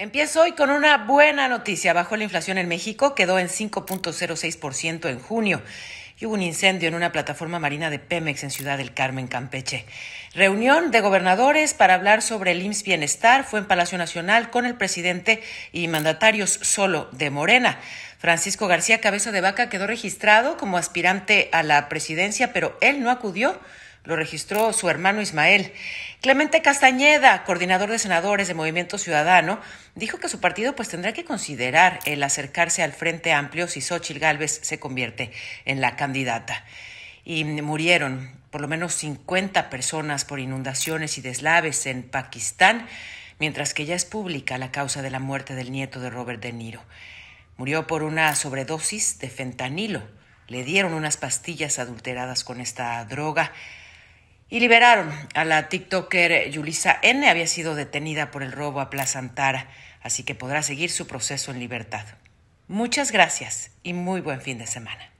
Empiezo hoy con una buena noticia. Bajó la inflación en México, quedó en 5.06% en junio. Y hubo un incendio en una plataforma marina de Pemex en Ciudad del Carmen, Campeche. Reunión de gobernadores para hablar sobre el IMSS Bienestar fue en Palacio Nacional con el presidente y mandatarios solo de Morena. Francisco García Cabeza de Vaca quedó registrado como aspirante a la presidencia, pero él no acudió lo registró su hermano Ismael. Clemente Castañeda, coordinador de senadores de Movimiento Ciudadano, dijo que su partido pues tendrá que considerar el acercarse al Frente Amplio si Xochitl Gálvez se convierte en la candidata. Y murieron por lo menos 50 personas por inundaciones y deslaves en Pakistán, mientras que ya es pública la causa de la muerte del nieto de Robert De Niro. Murió por una sobredosis de fentanilo. Le dieron unas pastillas adulteradas con esta droga. Y liberaron a la TikToker Yulisa N. Había sido detenida por el robo a Plaza Antara, así que podrá seguir su proceso en libertad. Muchas gracias y muy buen fin de semana.